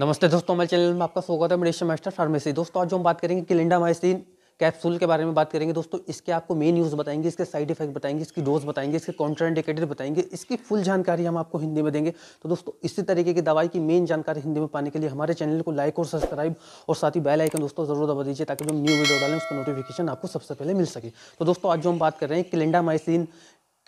नमस्ते दोस्तों हमारे चैनल में आपका स्वागत है मेडिशन मास्टर फार्मेसी दोस्तों आज हम बात करेंगे किलिंडा माइसिन कैप्सूल के बारे में बात करेंगे दोस्तों इसके आपको मेन यूज़ बताएंगे इसके साइड इफेक्ट बताएंगे इसकी डोज बताएंगे इसके कॉन्ट्राइंडिकेटेड बताएंगे इसकी फुल जानकारी हम आपको हिंदी में देंगे तो दोस्तों इसी तरीके की दवाई की मेन जानकारी हिंदी में पाने के लिए हमारे चैनल को लाइक और सब्सक्राइब और साथ ही बेल आइकन दोस्तों जरूर दबा दीजिए ताकि जो न्यू वीडियो डालें उसका नोटिफिकेशन आपको सबसे पहले मिल सके तो दोस्तों आज जो हम बात कर रहे हैं किलिंडा माइसिन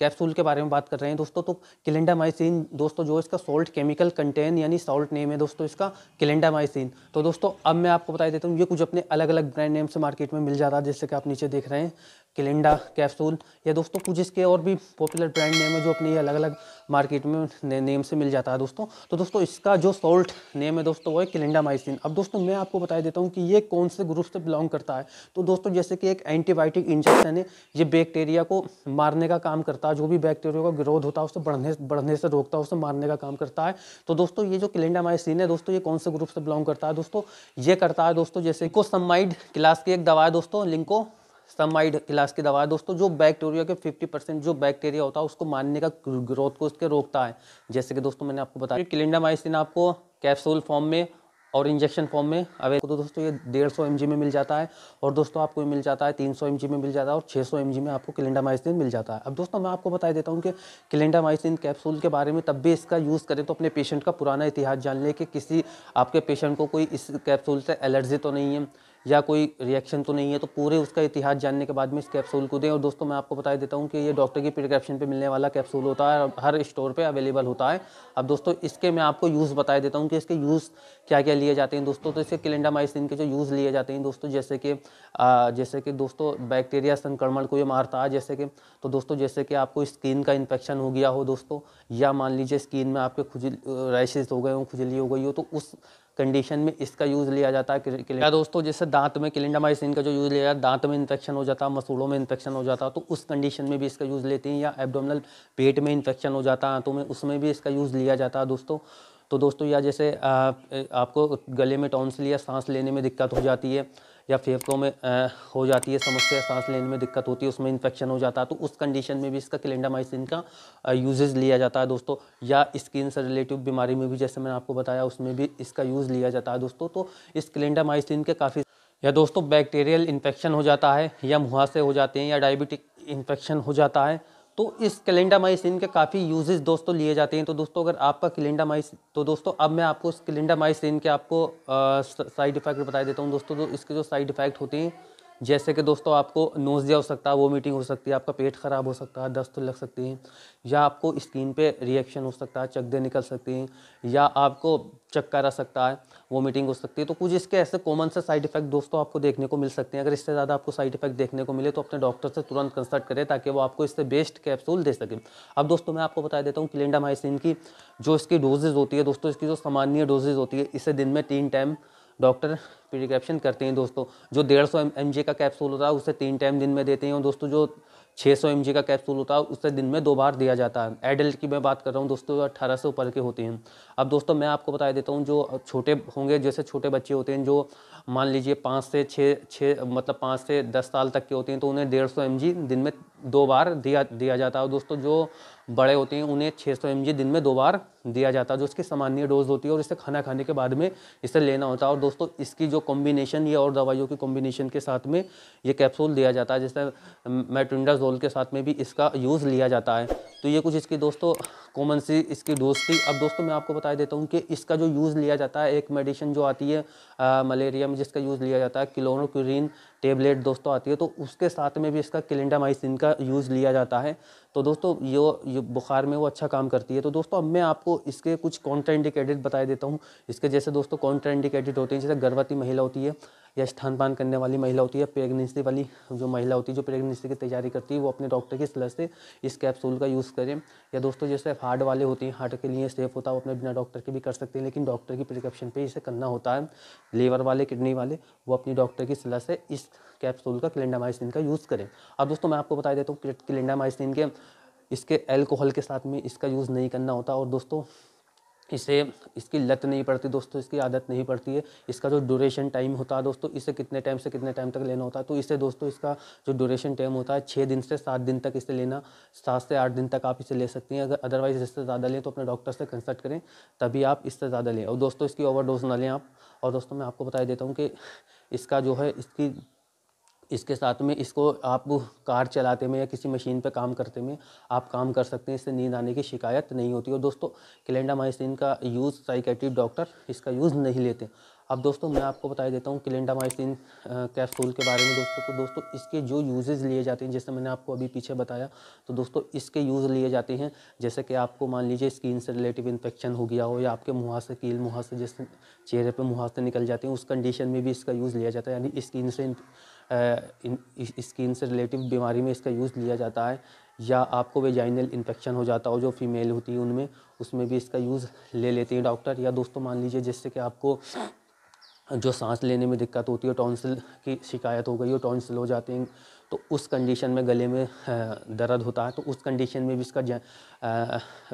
कैप्सूल के बारे में बात कर रहे हैं दोस्तों तो किलेंडामाइसिन दोस्तों जो इसका सोल्ट केमिकल कंटेन यानी सॉल्ट नेम है दोस्तों इसका किलेंडामाइसिन तो दोस्तों अब मैं आपको बता देता हूँ ये कुछ अपने अलग अलग ब्रांड नेम से मार्केट में मिल जाता है जैसे कि आप नीचे देख रहे हैं किलिंडा कैप्सूल या दोस्तों कुछ इसके और भी पॉपुलर ब्रांड नेम है जो अपने अलग अलग मार्केट में ने, नेम से मिल जाता है दोस्तों तो दोस्तों इसका जो सोल्ट नेम है दोस्तों वो है किलिंडा माइसिन अब दोस्तों मैं आपको बता देता हूँ कि ये कौन से ग्रुप से बिलोंग करता है तो दोस्तों जैसे कि एक एंटीबायोटिक इंजेक्शन है ये बैक्टीरिया को मारने का काम करता है जो भी बैक्टीरिया का ग्रोथ होता है उसे बढ़ने बढ़ने से रोकता है उसे मारने का काम करता है तो दोस्तों ये जो किलिंडा माइसिन है दोस्तों ये कौन से ग्रुप से बिलोंग करता है दोस्तों ये करता है दोस्तों जैसे को क्लास की एक दवा है दोस्तों लिंको समाइड क्लास की दवा है दोस्तों जो बैक्टीरिया के 50 परसेंट जो बैक्टीरिया होता है उसको मारने का ग्रोथ को उसके रोकता है जैसे कि दोस्तों मैंने आपको बताया क्लिंडामाइसिन आपको कैप्सूल फॉर्म में और इंजेक्शन फॉर्म में अवेलेबल तो दोस्तों ये डेढ़ सौ में मिल जाता है और दोस्तों आपको मिल जाता है तीन सौ में मिल जाता है और छः सौ में आपको क्लिंडामाइसिन मिल जाता है अब दोस्तों मैं आपको बता देता हूँ कि क्लिंडामाइसिन कैप्सूल के बारे में तब भी इसका यूज़ करें तो अपने पेशेंट का पुराना इतिहास जान लें कि किसी आपके पेशेंट को कोई इस कैप्सूल से एलर्जी तो नहीं है या कोई रिएक्शन तो नहीं है तो पूरे उसका इतिहास जानने के बाद में इस कैप्सूल को दें और दोस्तों मैं आपको बता देता हूँ कि ये डॉक्टर की प्रिस्क्रिप्शन पर मिलने वाला कैप्सूल होता है हर स्टोर पर अवेलेबल होता है अब दोस्तों इसके मैं आपको यूज़ बता देता हूँ कि इसके यूज़ क्या क्या लिए जाते हैं दोस्तों तो इसके किलेंडामाइसिन के जो यूज़ लिए जाते हैं दोस्तों जैसे कि जैसे कि दोस्तों बैक्टीरिया संक्रमण को ये मारता है जैसे कि तो दोस्तों जैसे कि आपको स्किन का इन्फेक्शन हो गया हो दोस्तों या मान लीजिए स्किन में आपके खुजली रैशेज हो गए हो खुजली हो गई हो तो उस कंडीशन में इसका यूज़ लिया जाता है या दोस्तों जैसे दांत में क्लिंडामाइसिन का जो यूज़ लिया जाता है दांत में इन्फेक्शन हो जाता है मसूड़ों में इन्फेक्शन हो जाता है तो उस कंडीशन में भी इसका यूज़ लेते हैं या एबडोमल पेट में इन्फेक्शन हो जाता है तो में उसमें भी इसका यूज़ लिया जाता है दोस्तों तो दोस्तों या जैसे आपको गले में टॉन्सिल या सांस लेने में दिक्कत हो जाती है या फेफड़ों में आ, हो जाती है समस्या सांस लेने में दिक्कत होती है उसमें इन्फेक्शन हो जाता है तो उस कंडीशन में भी इसका क्लेंडामाइसिन का यूजेज लिया जाता है दोस्तों या स्किन से रिलेटिव बीमारी में भी जैसे मैंने आपको बताया उसमें भी इसका यूज़ लिया जाता है दोस्तों तो इस क्लेंडामाइसिन के काफ़ी या दोस्तों बैक्टीरियल इन्फेक्शन हो जाता है या मुहासे हो जाते हैं या डायबिटिक इन्फेक्शन हो जाता है तो इस कैलेंडामाइसिन के काफ़ी यूजेस दोस्तों लिए जाते हैं तो दोस्तों अगर आपका कैलेंडामाइस तो दोस्तों अब मैं आपको उस कैलेंडामाइसिन के आपको साइड इफ़ेक्ट बता देता हूँ दोस्तों तो इसके जो साइड इफ़ेक्ट होते हैं जैसे कि दोस्तों आपको नोजिया हो सकता है वो मीटिंग हो सकती है आपका पेट ख़राब हो सकता है दस्त लग सकती है या आपको स्किन पे रिएक्शन हो सकता है चकदे निकल सकती हैं या आपको चक्कर आ सकता है वो मीटिंग हो सकती है तो कुछ इसके ऐसे कॉमन से साइड इफेक्ट दोस्तों आपको देखने को मिल सकते हैं अगर इससे ज़्यादा आपको साइड इफेक्ट देखने को मिले तो अपने डॉक्टर से तुरंत कंसल्ट करें ताकि वो आपको इससे बेस्ट कैप्सूल दे सके अब दोस्तों मैं आपको बता देता हूँ क्लेंडामाइसिन की जो इसकी डोजेज़ होती है दोस्तों इसकी जो सामान्य डोजेज़ होती है इसे दिन में तीन टाइम डॉक्टर प्रिकॉप्शन करते हैं दोस्तों जो डेढ़ सौ का कैप्सूल होता है उसे तीन टाइम दिन में देते हैं और दोस्तों जो 600 सौ का कैप्सूल होता है उसे दिन में दो बार दिया जाता है एडल्ट की मैं बात कर रहा हूँ दोस्तों अट्ठारह से ऊपर के होते हैं अब दोस्तों मैं आपको बता देता हूँ जो छोटे होंगे जैसे छोटे बच्चे होते हैं जो मान लीजिए पाँच से छः छः मतलब पाँच से दस साल तक के होते हैं तो उन्हें डेढ़ सौ दिन में दो बार दिया दिया जाता है और दोस्तों जो बड़े होते हैं उन्हें छः सौ दिन में दो बार दिया जाता है जो इसकी सामान्य डोज होती है और इसे खाना खाने के बाद में इसे लेना होता है और दोस्तों इसकी जो कॉम्बिनेशन या और दवाइयों के कॉम्बिनेशन के साथ में ये कैप्सूल दिया जाता है जैसे मेट्रिंडाजोल के साथ में भी इसका यूज़ लिया जाता है तो ये कुछ इसकी दोस्तों कॉमन सी इसकी डोज थी अब दोस्तों मैं आपको बता देता हूँ कि इसका जो यूज़ लिया जाता है एक मेडिसिन जो आती है आ, मलेरिया में जिसका यूज़ लिया जाता है क्लोरोक्यूरिन टेबलेट दोस्तों आती है तो उसके साथ में भी इसका क्लिंडामाइसिन का यूज़ लिया जाता है तो दोस्तों ये, ये बुखार में वो अच्छा काम करती है तो दोस्तों अब मैं आपको इसके कुछ कॉन्ट्राइंडिकेटेड बता देता हूँ इसके जैसे दोस्तों कॉन्ट्राइंडिकेटेड होते हैं जैसे गर्भवती महिला होती है या स्थानपान करने वाली महिला होती है प्रेगनेंसी वाली जो महिला होती है जो प्रेगनेंसी की तैयारी करती है वो अपने डॉक्टर की सलाह से इस कैप्सूल का यूज़ करें या दोस्तों जैसे सिर्फ हार्ट वाले होते हैं हार्ट के लिए सेफ़ होता है वो अपने बिना डॉक्टर के भी कर सकते हैं लेकिन डॉक्टर की प्रिस्क्रिप्शन पे इसे करना होता है लीवर वाले किडनी वाले वो अपनी डॉक्टर की सलाह से इस कैप्सूल का क्लेंडामाइसिन का यूज़ करें अब दोस्तों मैं आपको बता देता हूँ क्लेंडामाइसिन के इसके एल्कोहल के साथ में इसका यूज़ नहीं करना होता और दोस्तों इसे इसकी लत नहीं पड़ती दोस्तों इसकी आदत नहीं पड़ती है इसका जो ड्यूरेशन टाइम होता है दोस्तों इसे कितने टाइम से कितने टाइम तक लेना होता है तो इसे दोस्तों इसका जो ड्यूरेशन टाइम होता है छः दिन से सात दिन तक इसे लेना सात से आठ दिन तक आप इसे ले सकती हैं अगर अदरवाइज़ इससे ज़्यादा लें तो अपने डॉक्टर से कंसल्ट करें तभी आप इससे ज़्यादा लें और दोस्तों इसकी ओवर ना लें आप और दोस्तों मैं आपको बता देता हूँ कि इसका जो है इसकी इसके साथ में इसको आप कार चलाते में या किसी मशीन पर काम करते में आप काम कर सकते हैं इससे नींद आने की शिकायत नहीं होती और दोस्तों क्लेंडामाइसिन का यूज़ साइकेट्रिक डॉक्टर इसका यूज़ नहीं लेते अब दोस्तों मैं आपको बता देता हूँ क्लेंडामाइसिन कैप्सूल के बारे में दोस्तों तो दोस्तों इसके जो यूजेज़ लिए जाते हैं जैसे मैंने आपको अभी पीछे बताया तो दोस्तों इसके यूज़ लिए जाते हैं जैसे कि आपको मान लीजिए स्किन से रिलेटिव इन्फेक्शन हो गया हो या आपके मुहासे से कील मुहासे से जैसे चेहरे पर मुहासे से निकल जाते हैं उस कंडीशन में भी इसका यूज़ लिया जाता है यानी स्किन से स्किन से रिलेटिव बीमारी में इसका यूज़ लिया जाता है या आपको वेजाइनल इन्फेक्शन हो जाता हो जो फीमेल होती है उनमें उसमें भी इसका यूज़ ले लेते हैं डॉक्टर या दोस्तों मान लीजिए जिससे कि आपको जो सांस लेने में दिक्कत होती है टॉन्सिल की शिकायत हो गई हो टॉन्सिल हो जाते हैं तो उस कंडीशन में गले में दर्द होता है तो उस कंडीशन में भी इसका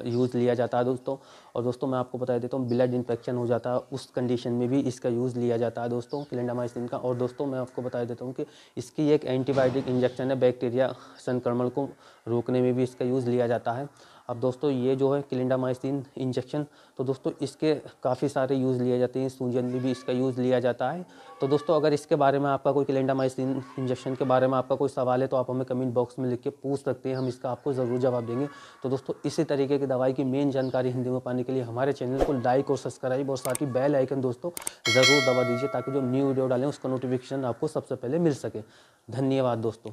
यूज़ लिया जाता है दोस्तों और दोस्तों मैं आपको बता देता हूँ ब्लड इन्फेक्शन हो जाता है उस कंडीशन में भी इसका यूज़ लिया जाता है दोस्तों क्लेंडामाइसिन का और दोस्तों मैं आपको बता देता हूँ कि इसकी एक एंटीबायोटिक इंजेक्शन है बैक्टीरिया संक्रमण को रोकने में भी इसका यूज़ लिया जाता है अब दोस्तों ये जो है क्लिंडामाइसिन इंजेक्शन तो दोस्तों इसके काफ़ी सारे यूज़ लिए जाते हैं सूजन में भी इसका यूज़ लिया जाता है तो दोस्तों अगर इसके बारे में आपका कोई क्लिंडामाइसिन इंजेक्शन के बारे में आपका कोई सवाल है तो आप हमें कमेंट बॉक्स में लिख के पूछ सकते हैं हम इसका आपको ज़रूर जवाब देंगे तो दोस्तों इसी तरीके की दवाई की मेन जानकारी हिंदी में पाने के लिए हमारे चैनल को लाइक और सब्सक्राइब और साथ ही बेल आइकन दोस्तों ज़रूर दबा दीजिए ताकि जो न्यू वीडियो डालें उसका नोटिफिकेशन आपको सबसे पहले मिल सके धन्यवाद दोस्तों